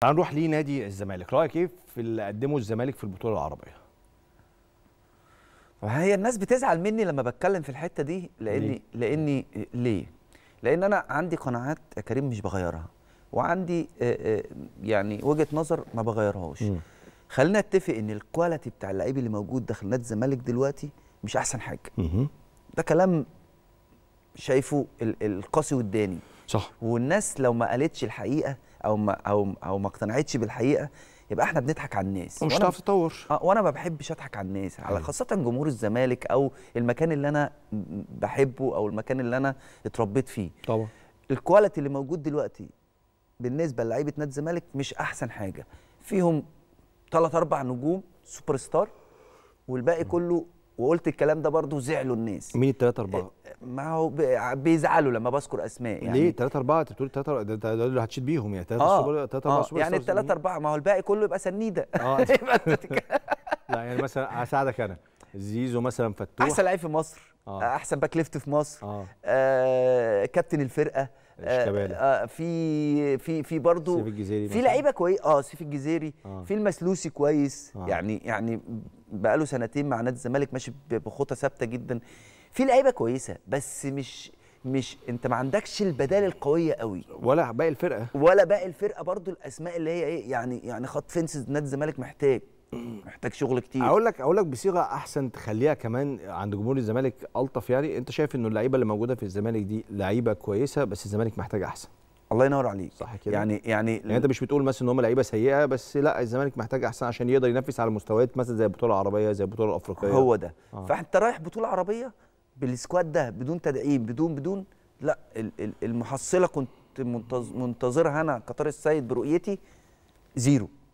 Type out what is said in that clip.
تعال نروح لنادي الزمالك رايك ايه في اللي قدمه الزمالك في البطوله العربيه هي الناس بتزعل مني لما بتكلم في الحته دي لاني ليه؟ لاني ليه لان انا عندي قناعات يا كريم مش بغيرها وعندي آه، آه، يعني وجهه نظر ما بغيرهاش خلينا نتفق ان الكواليتي بتاع اللعيب اللي موجود داخل نادي الزمالك دلوقتي مش احسن حاجه مم. ده كلام شايفه القاسي والداني صح والناس لو ما قالتش الحقيقه او ما او او ما اقتنعتش بالحقيقه يبقى احنا بنضحك على الناس ومش هتعرف تطور آه، وانا ما بحبش اضحك على الناس على أيوه. خاصه جمهور الزمالك او المكان اللي انا بحبه او المكان اللي انا اتربيت فيه طبعا الكواليتي اللي موجود دلوقتي بالنسبه للعيبه نادي الزمالك مش احسن حاجه فيهم ثلاث اربع نجوم سوبر ستار والباقي كله وقلت الكلام ده برضو زعلوا الناس مين الثلاثه اربعه ما هو بيزعلوا لما بذكر اسماء يعني ليه 3 4 انت بتقول 3 ده اللي هتشيل بيهم يعني 3 آه. سوبر 3 4 آه. سوبر يعني الثلاثه 3 4 ما هو الباقي كله يبقى سنيده اه لا يعني مثلا هساعدك انا زيزو مثلا فتوح احسن لعيب في مصر آه. احسن باك ليفت في مصر آه. آه كابتن الفرقه آه, آه في في في برضه في لعيبه كويس اه سيف الجزيري آه. في المسلوسي كويس آه. يعني يعني بقاله سنتين مع نادي الزمالك ماشي بخطى ثابته جدا في لعيبه كويسه بس مش مش انت ما عندكش البدائل القويه قوي ولا باقي الفرقه ولا باقي الفرقه برضو الاسماء اللي هي ايه يعني يعني خط فينس نادي الزمالك محتاج محتاج شغل كتير اقول لك اقول لك بصيغه احسن تخليها كمان عند جمهور الزمالك الطف يعني انت شايف ان اللعيبه اللي موجوده في الزمالك دي لعيبه كويسه بس الزمالك محتاج احسن الله ينور عليك صح كده يعني يعني, يعني انت مش بتقول مثلا ان هم لعيبه سيئه بس لا الزمالك محتاج احسن عشان يقدر ينافس على مستويات مثلا زي البطوله العربيه زي البطوله الافريقيه هو ده آه. فانت رايح بطوله عربيه بالسكواد ده بدون تدعيم بدون بدون لا المحصله كنت منتظرها انا كطارق السيد برؤيتي زيرو